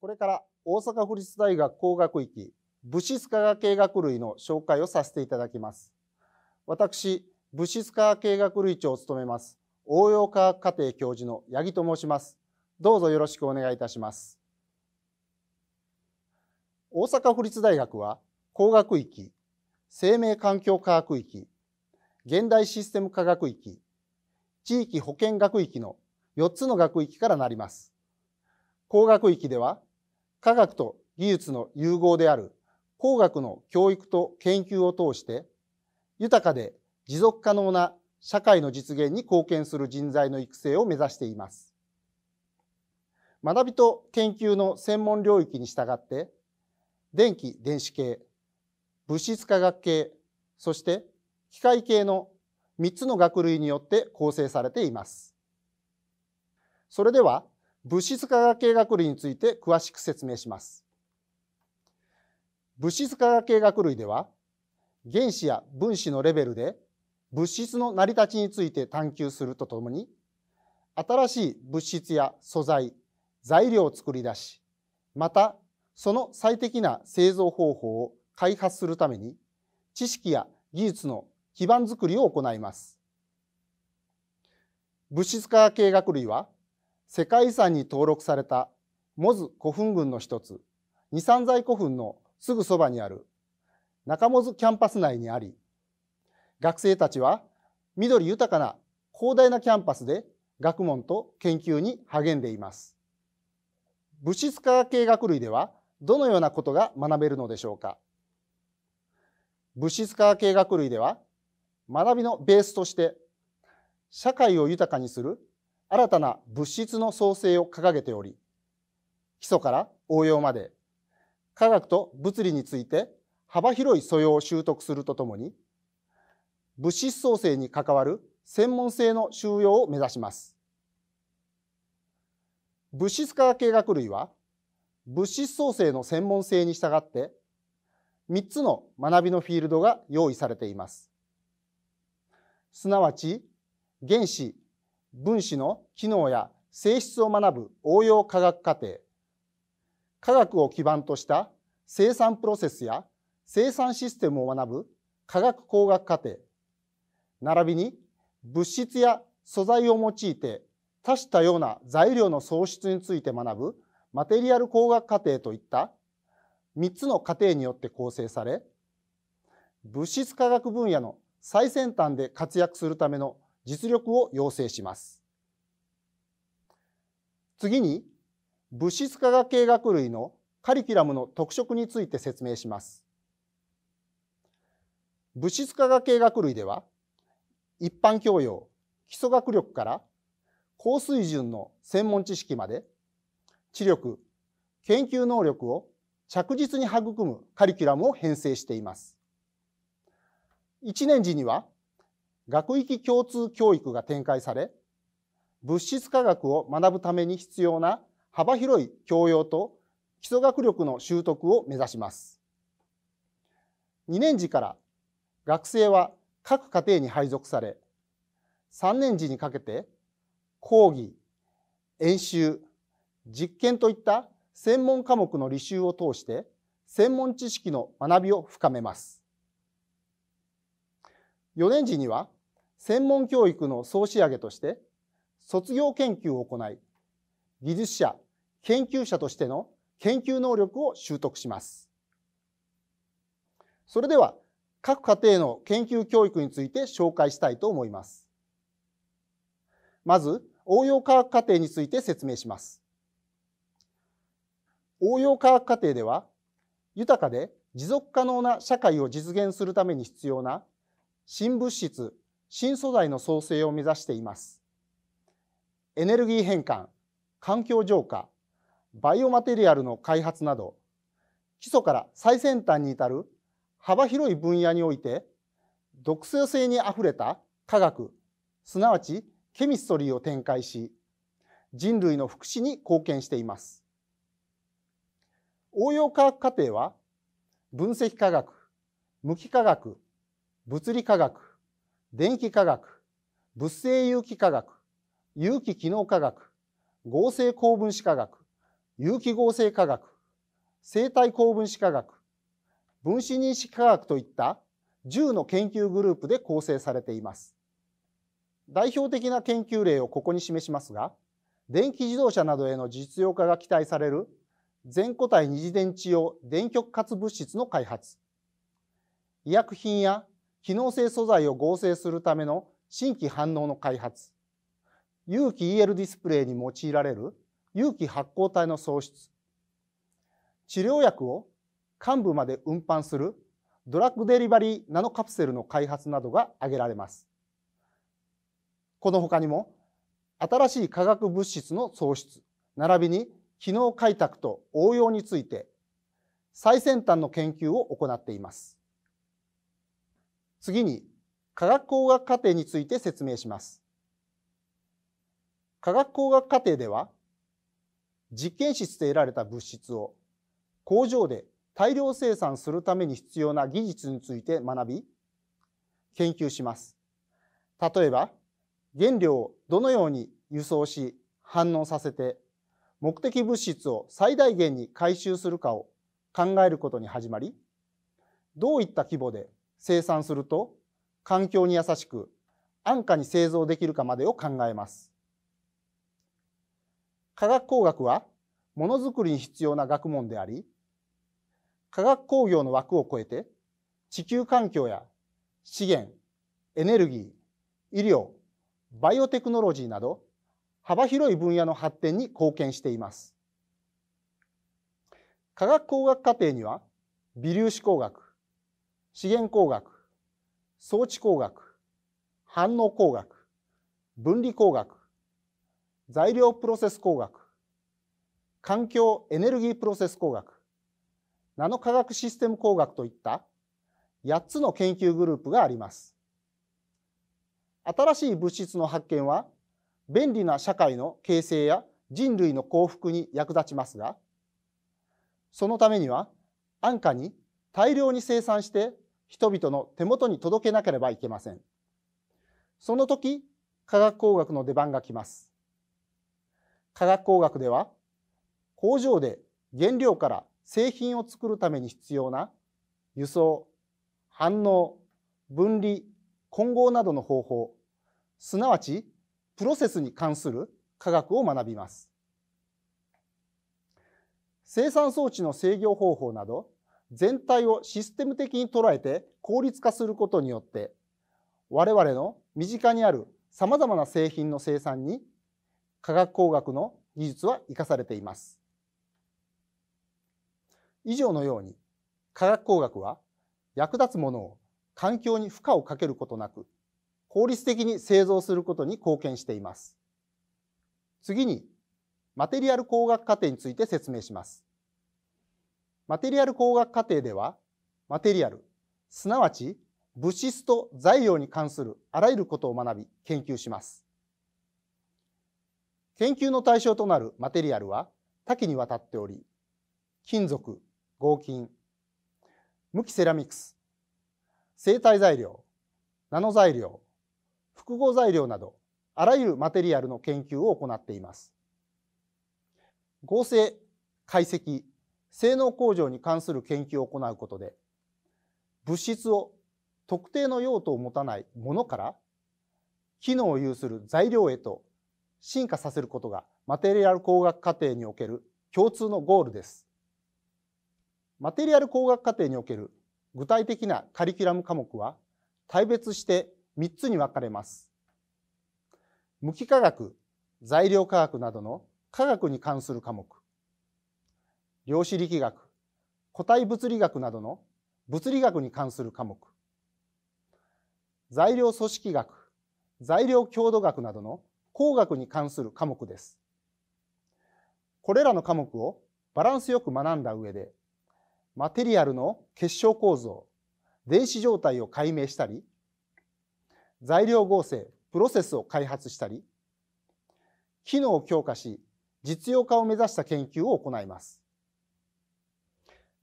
これから大阪府立大学工学域物質科学系学類の紹介をさせていただきます。私、物質科学系学類長を務めます、応用科学課程教授の八木と申します。どうぞよろしくお願いいたします。大阪府立大学は工学域、生命環境科学域、現代システム科学域、地域保健学域の4つの学域からなります。工学域では科学と技術の融合である工学の教育と研究を通して豊かで持続可能な社会の実現に貢献する人材の育成を目指しています。学びと研究の専門領域に従って電気・電子系、物質化学系、そして機械系の3つの学類によって構成されています。それでは物質化学系学類について詳しく説明します。物質化学系学類では原子や分子のレベルで物質の成り立ちについて探求するとともに新しい物質や素材材料を作り出しまたその最適な製造方法を開発するために知識や技術の基盤づくりを行います。物質化学系学類は世界遺産に登録されたモズ古墳群の一つ、二三財古墳のすぐそばにある中モズキャンパス内にあり、学生たちは緑豊かな広大なキャンパスで学問と研究に励んでいます。物質科学系学類ではどのようなことが学べるのでしょうか物質科学系学類では学びのベースとして社会を豊かにする新たな物質の創生を掲げており、基礎から応用まで、科学と物理について幅広い素養を習得するとともに、物質創生に関わる専門性の収容を目指します。物質化学系学類は、物質創生の専門性に従って、3つの学びのフィールドが用意されています。すなわち、原子分子の機能や性質を学ぶ応用科学課程科学を基盤とした生産プロセスや生産システムを学ぶ科学工学課程並びに物質や素材を用いて多種多様な材料の創出について学ぶマテリアル工学課程といった3つの課程によって構成され物質科学分野の最先端で活躍するための実力を要請します。次に、物質化学系学類のカリキュラムの特色について説明します。物質化学系学類では、一般教養、基礎学力から高水準の専門知識まで、知力、研究能力を着実に育むカリキュラムを編成しています。1年時には学域共通教育が展開され、物質科学を学ぶために必要な幅広い教養と基礎学力の習得を目指します。2年時から学生は各家庭に配属され、3年時にかけて講義、演習、実験といった専門科目の履修を通して専門知識の学びを深めます。4年次には専門教育の総仕上げとして、卒業研究を行い、技術者、研究者としての研究能力を習得します。それでは、各家庭の研究教育について紹介したいと思います。まず、応用科学課程について説明します。応用科学課程では、豊かで持続可能な社会を実現するために必要な新物質、新素材の創生を目指しています。エネルギー変換、環境浄化、バイオマテリアルの開発など、基礎から最先端に至る幅広い分野において、独創性にあふれた科学、すなわちケミストリーを展開し、人類の福祉に貢献しています。応用科学課程は、分析科学、無機化学、物理化学、電気化学、物性有機化学、有機機能化学、合成高分子化学、有機合成化学、生体高分子化学、分子認識化学といった10の研究グループで構成されています。代表的な研究例をここに示しますが、電気自動車などへの実用化が期待される全固体二次電池用電極活物質の開発、医薬品や機能性素材を合成するための新規反応の開発、有機 EL ディスプレイに用いられる有機発光体の創出、治療薬を患部まで運搬するドラッグデリバリーナノカプセルの開発などが挙げられます。この他にも、新しい化学物質の創出、並びに機能開拓と応用について、最先端の研究を行っています。次に、化学工学課程について説明します。化学工学課程では、実験室で得られた物質を工場で大量生産するために必要な技術について学び、研究します。例えば、原料をどのように輸送し反応させて、目的物質を最大限に回収するかを考えることに始まり、どういった規模で生産すると環境に優しく安価に製造できるかまでを考えます。化学工学はものづくりに必要な学問であり化学工業の枠を超えて地球環境や資源エネルギー医療バイオテクノロジーなど幅広い分野の発展に貢献しています。化学工学課程には微粒子工学資源工学装置工学反応工学分離工学材料プロセス工学環境エネルギープロセス工学ナノ科学システム工学といった8つの研究グループがあります。新しい物質の発見は便利な社会の形成や人類の幸福に役立ちますがそのためには安価に大量に生産して人々の手元に届けなければいけません。その時、科学工学の出番が来ます。科学工学では、工場で原料から製品を作るために必要な輸送、反応、分離、混合などの方法、すなわちプロセスに関する科学を学びます。生産装置の制御方法など、全体をシステム的に捉えて効率化することによって我々の身近にあるさまざまな製品の生産に化学工学の技術は生かされています。以上のように化学工学は役立つものを環境に負荷をかけることなく効率的に製造することに貢献しています。次にマテリアル工学過程について説明します。マテリアル工学過程では、マテリアル、すなわち物質と材料に関するあらゆることを学び研究します。研究の対象となるマテリアルは多岐にわたっており、金属、合金、無機セラミクス、生体材料、ナノ材料、複合材料など、あらゆるマテリアルの研究を行っています。合成、解析、性能向上に関する研究を行うことで物質を特定の用途を持たないものから機能を有する材料へと進化させることがマテリアル工学過程における共通のゴールです。マテリアル工学過程における具体的なカリキュラム科目は大別して3つに分かれます。無機化学、材料化学などの化学に関する科目。量子力学固体物理学などの物理学に関する科目材料組織学材料強度学などの工学に関する科目ですこれらの科目をバランスよく学んだ上でマテリアルの結晶構造電子状態を解明したり材料合成プロセスを開発したり機能を強化し実用化を目指した研究を行います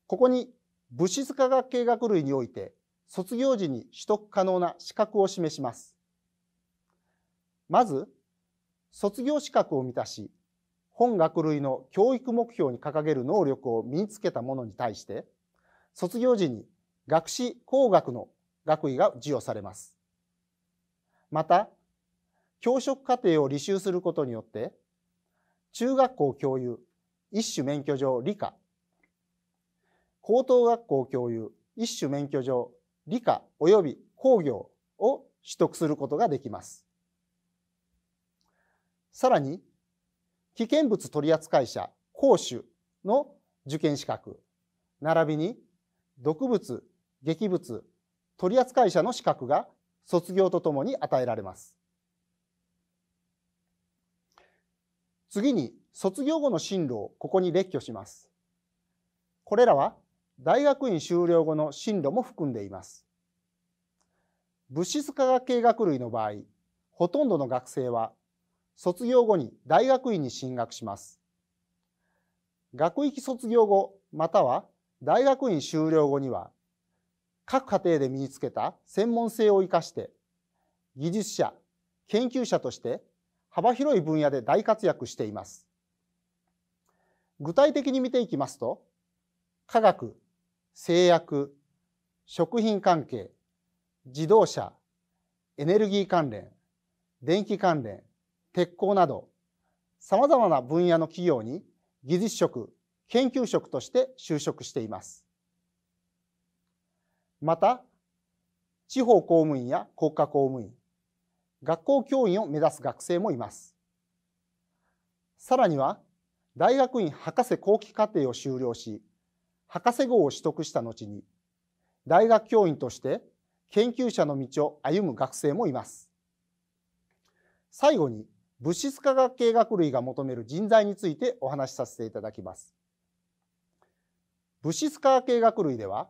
ここに物質科学系学類において卒業時に取得可能な資格を示します。まず、卒業資格を満たし、本学類の教育目標に掲げる能力を身につけた者に対して、卒業時に学士工学の学位が授与されます。また、教職課程を履修することによって、中学校教諭、一種免許状理科、高等学校教諭、一種免許状、理科及び工業を取得することができます。さらに、危険物取扱者、講習の受験資格、並びに毒物、劇物、取扱者の資格が卒業とともに与えられます。次に卒業後の進路をここに列挙します。これらは大学院修了後の進路も含んでいます。物質科学系学類の場合、ほとんどの学生は卒業後に大学院に進学します。学域卒業後または大学院修了後には各家庭で身につけた専門性を生かして技術者、研究者として幅広い分野で大活躍しています。具体的に見ていきますと、科学、製薬、食品関係、自動車、エネルギー関連、電気関連、鉄鋼など、様々な分野の企業に技術職、研究職として就職しています。また、地方公務員や国家公務員、学校教員を目指す学生もいます。さらには、大学院博士後期課程を修了し、博士号を取得した後に大学教員として研究者の道を歩む学生もいます。最後に物質科学系学類が求める人材についてお話しさせていただきます。物質科学系学類では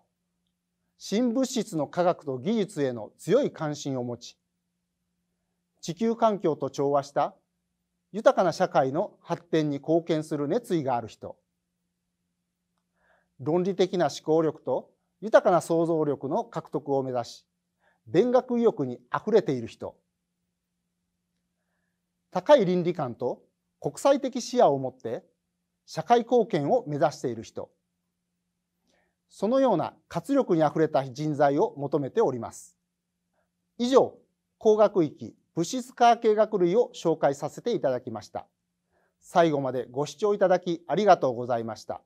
新物質の科学と技術への強い関心を持ち地球環境と調和した豊かな社会の発展に貢献する熱意がある人論理的な思考力と豊かな想像力の獲得を目指し勉学意欲にあふれている人高い倫理観と国際的視野を持って社会貢献を目指している人そのような活力にあふれた人材を求めております以上工学域物質科学系学類を紹介させていただきました最後までご視聴いただきありがとうございました